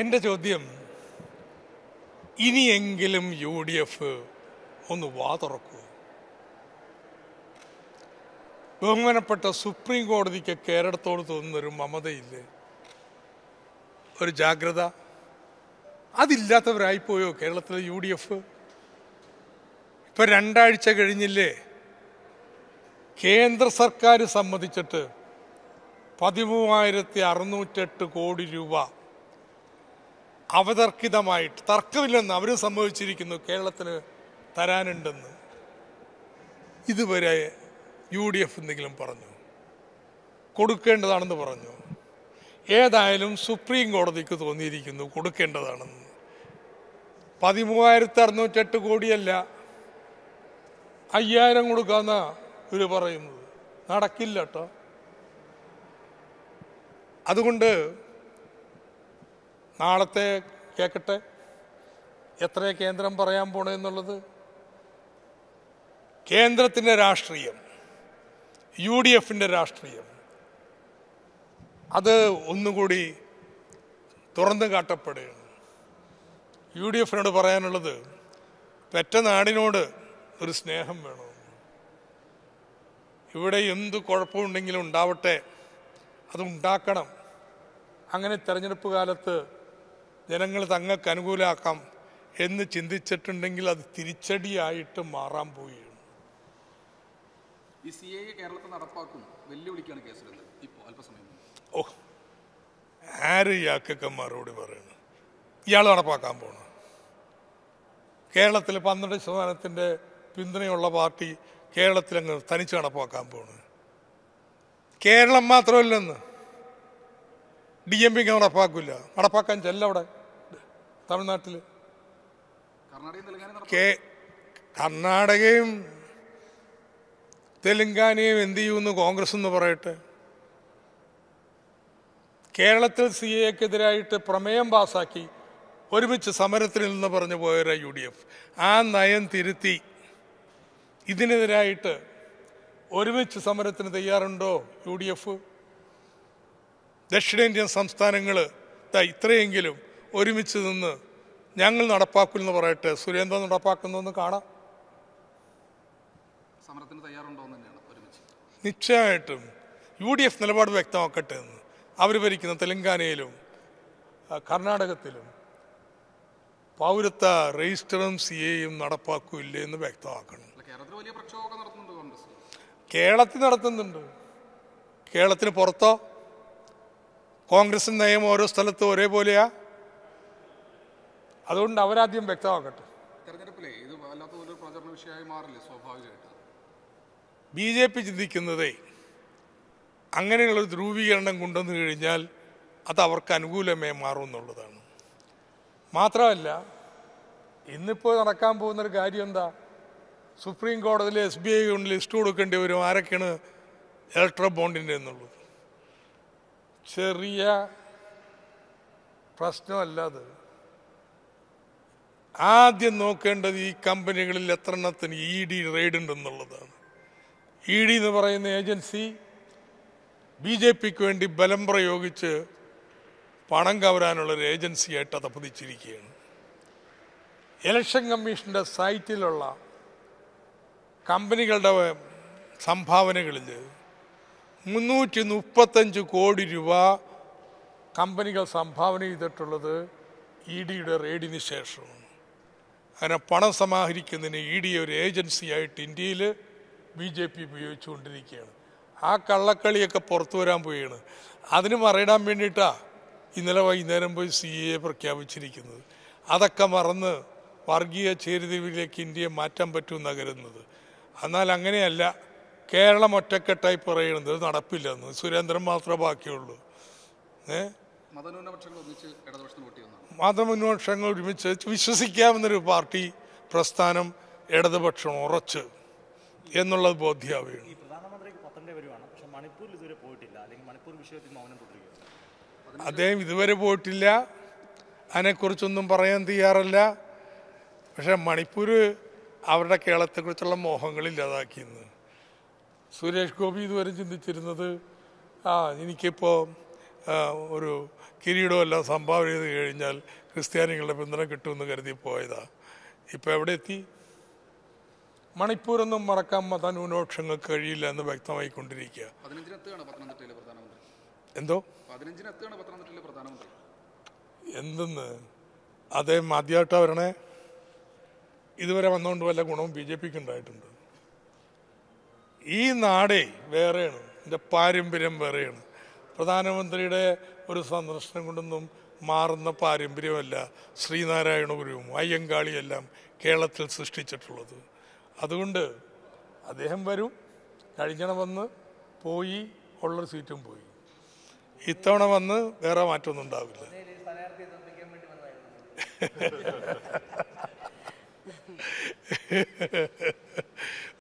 എൻ്റെ ചോദ്യം ഇനിയെങ്കിലും യു ഡി എഫ് ഒന്ന് വാ തുറക്കൂ ബഹുമാനപ്പെട്ട സുപ്രീം കോടതിക്ക് കേരളത്തോട് തോന്നുന്നൊരു മമതയില്ലേ ഒരു ജാഗ്രത അതില്ലാത്തവരായിപ്പോയോ കേരളത്തിലെ യു ഡി എഫ് ഇപ്പം രണ്ടാഴ്ച കഴിഞ്ഞില്ലേ കേന്ദ്ര സർക്കാർ സമ്മതിച്ചിട്ട് പതിമൂവായിരത്തി അറുന്നൂറ്റെട്ട് കോടി രൂപ അവതർക്കിതമായിട്ട് തർക്കമില്ലെന്ന് അവർ സംഭവിച്ചിരിക്കുന്നു കേരളത്തിന് തരാനുണ്ടെന്ന് ഇതുവരെ യു ഡി എഫ് എന്തെങ്കിലും പറഞ്ഞു കൊടുക്കേണ്ടതാണെന്ന് പറഞ്ഞു ഏതായാലും സുപ്രീം കോടതിക്ക് തോന്നിയിരിക്കുന്നു കൊടുക്കേണ്ടതാണെന്ന് പതിമൂവായിരത്തി അറുന്നൂറ്റെട്ട് കോടിയല്ല അയ്യായിരം കൊടുക്കാന്ന ഇവർ പറയുന്നത് നടക്കില്ല കേട്ടോ അതുകൊണ്ട് നാളത്തെ കേൾക്കട്ടെ എത്ര കേന്ദ്രം പറയാൻ പോണെന്നുള്ളത് കേന്ദ്രത്തിൻ്റെ രാഷ്ട്രീയം യു ഡി എഫിൻ്റെ രാഷ്ട്രീയം അത് ഒന്നുകൂടി തുറന്നു കാട്ടപ്പെടുകയാണ് യു ഡി എഫിനോട് പറയാനുള്ളത് പെറ്റ നാടിനോട് ഒരു സ്നേഹം വേണം ഇവിടെ എന്ത് കുഴപ്പമുണ്ടെങ്കിലും ഉണ്ടാവട്ടെ അതുണ്ടാക്കണം അങ്ങനെ തെരഞ്ഞെടുപ്പ് കാലത്ത് ജനങ്ങൾ തങ്ങൾക്ക് അനുകൂലമാക്കാം എന്ന് ചിന്തിച്ചിട്ടുണ്ടെങ്കിൽ അത് തിരിച്ചടിയായിട്ട് മാറാൻ പോവുകയാണ് സി എ നടപ്പാക്കും വെല്ലുവിളിക്കാണ് ഓ ആര് ഇയാൾക്കൊക്കെ മറുപടി പറയുന്നു ഇയാൾ നടപ്പാക്കാൻ പോകണം കേരളത്തിൽ പന്ത്രണ്ട് ശതമാനത്തിൻ്റെ പിന്തുണയുള്ള പാർട്ടി കേരളത്തിൽ അങ്ങ് തനിച്ച് നടപ്പാക്കാൻ പോകണം കേരളം മാത്രമല്ലെന്ന് ഡി എം പി നടപ്പാക്കില്ല നടപ്പാക്കാൻ ചെല്ലവിടെ തമിഴ്നാട്ടിൽ കെ കർണാടകയും തെലുങ്കാനയും എന്ത് ചെയ്യുമെന്ന് കോൺഗ്രസ് എന്ന് പറയട്ടെ കേരളത്തിൽ സി എക്കെതിരായിട്ട് പ്രമേയം പാസാക്കി ഒരുമിച്ച് സമരത്തിൽ നിന്ന് പറഞ്ഞു പോയവരാ യു ഡി എഫ് ആ നയം തിരുത്തി ഇതിനെതിരായിട്ട് ഒരുമിച്ച് സമരത്തിന് തയ്യാറുണ്ടോ യു ഡി എഫ് ദക്ഷിണേന്ത്യൻ സംസ്ഥാനങ്ങൾ ഇത്രയെങ്കിലും ഒരുമിച്ച് നിന്ന് ഞങ്ങൾ നടപ്പാക്കുമെന്ന് പറയട്ടെ സുരേന്ദ്രൻ നടപ്പാക്കുന്നതെന്ന് കാണാം സമരത്തിന് നിശ്ചയമായിട്ടും യു ഡി എഫ് നിലപാട് വ്യക്തമാക്കട്ടെ എന്ന് അവർ ഭരിക്കുന്ന തെലങ്കാനയിലും കർണാടകത്തിലും പൗരത്വ രജിസ്റ്ററും സി എയും നടപ്പാക്കൂല്ലേ എന്ന് വ്യക്തമാക്കണം കേരളത്തിൽ നടത്തുന്നുണ്ട് കേരളത്തിന് പുറത്തോ കോൺഗ്രസ് നയം ഓരോ സ്ഥലത്തും ഒരേപോലെയാണ് അതുകൊണ്ട് അവരാദ്യം വ്യക്തമാക്കട്ടെ ഇത് വിഷയമായി സ്വാഭാവികമായിട്ട് ബി ജെ പി ചിന്തിക്കുന്നതേ അങ്ങനെയുള്ള ധ്രുവീകരണം കൊണ്ടുവന്നു കഴിഞ്ഞാൽ അത് അവർക്ക് അനുകൂലമേ മാറും എന്നുള്ളതാണ് മാത്രമല്ല ഇന്നിപ്പോൾ നടക്കാൻ പോകുന്നൊരു കാര്യം എന്താ സുപ്രീം കോടതിയിൽ എസ് ബി ഐ കൊണ്ട് ലിസ്റ്റ് കൊടുക്കേണ്ടി വരും ആരൊക്കെയാണ് ഇലക്ട്രോ ബോണ്ടിൻ്റെ എന്നുള്ളത് ചെറിയ പ്രശ്നമല്ലാതെ ആദ്യം നോക്കേണ്ടത് ഈ കമ്പനികളിൽ എത്രണത്തിന് ഇ e ഡി റെയ്ഡ് ഉണ്ടെന്നുള്ളതാണ് ഇ e ഡി എന്ന് പറയുന്ന ഏജൻസി ബി ജെ പിക്ക് വേണ്ടി ബലം പ്രയോഗിച്ച് പണം കവരാനുള്ളൊരു ഏജൻസിയായിട്ട് അതപ്പതിച്ചിരിക്കുകയാണ് ഇലക്ഷൻ കമ്മീഷൻ്റെ സൈറ്റിലുള്ള കമ്പനികളുടെ സംഭാവനകളിൽ മുന്നൂറ്റി മുപ്പത്തഞ്ച് കോടി രൂപ കമ്പനികൾ സംഭാവന ചെയ്തിട്ടുള്ളത് ഇ e ഡിയുടെ റെയ്ഡിന് ശേഷമാണ് അങ്ങനെ പണം സമാഹരിക്കുന്നതിന് ഇ ഡി ഒരു ഏജൻസിയായിട്ട് ഇന്ത്യയിൽ ബി ജെ പി ഉപയോഗിച്ചുകൊണ്ടിരിക്കുകയാണ് ആ കള്ളക്കളിയൊക്കെ പുറത്തു വരാൻ പോവുകയാണ് അതിന് മറയിടാൻ വേണ്ടിയിട്ടാണ് ഇന്നലെ വൈകുന്നേരം പോയി സി എ പ്രഖ്യാപിച്ചിരിക്കുന്നത് അതൊക്കെ മറന്ന് വർഗീയ ചേരിതിരിവിലേക്ക് ഇന്ത്യയെ മാറ്റാൻ പറ്റുമെന്നാണ് കരുതുന്നത് എന്നാൽ അങ്ങനെയല്ല കേരളം ഒറ്റക്കെട്ടായി പറയണത് നടപ്പില്ലെന്ന് സുരേന്ദ്രൻ മാത്രമേ ബാക്കിയുള്ളൂ ഏഹ് മതന്യൂനപക്ഷങ്ങൾ ഒരുമിച്ച് വിശ്വസിക്കാവുന്നൊരു പാർട്ടി പ്രസ്ഥാനം ഇടതുപക്ഷം ഉറച്ച് എന്നുള്ളത് ബോധ്യാവുകയാണ് അദ്ദേഹം ഇതുവരെ പോയിട്ടില്ല അതിനെക്കുറിച്ചൊന്നും പറയാൻ തയ്യാറല്ല പക്ഷെ മണിപ്പൂർ അവരുടെ കേരളത്തെക്കുറിച്ചുള്ള മോഹങ്ങളില്ലാതാക്കിയെന്ന് സുരേഷ് ഗോപി ഇതുവരെ ചിന്തിച്ചിരുന്നത് ആ എനിക്കിപ്പോൾ ഒരു കിരീടമെല്ലാം സംഭാവന ചെയ്ത് കഴിഞ്ഞാൽ ക്രിസ്ത്യാനികളുടെ പിന്തുണ കിട്ടുമെന്ന് കരുതി പോയതാണ് ഇപ്പോൾ എവിടെ എത്തി മണിപ്പൂരൊന്നും മറക്കാൻ മത ന്യൂനപക്ഷങ്ങൾക്ക് കഴിയില്ല എന്ന് വ്യക്തമായിക്കൊണ്ടിരിക്കുക എന്തോ എന്തെന്ന് അദ്ദേഹം ആദ്യമായിട്ടാ വരണേ ഇതുവരെ വന്നുകൊണ്ട് വല്ല ഗുണവും ബി ജെ പിക്ക് ഉണ്ടായിട്ടുണ്ട് ഈ നാടേ വേറെയാണ് എൻ്റെ പാരമ്പര്യം വേറെയാണ് പ്രധാനമന്ത്രിയുടെ ഒരു സന്ദർശനം കൊണ്ടൊന്നും മാറുന്ന പാരമ്പര്യമല്ല ശ്രീനാരായണ ഗുരുവും അയ്യങ്കാളിയെല്ലാം കേരളത്തിൽ സൃഷ്ടിച്ചിട്ടുള്ളത് അതുകൊണ്ട് അദ്ദേഹം വരും കഴിഞ്ഞണ വന്ന് പോയി ഉള്ളൊരു സീറ്റും പോയി ഇത്തവണ വന്ന് വേറെ മാറ്റമൊന്നും ഉണ്ടാവില്ല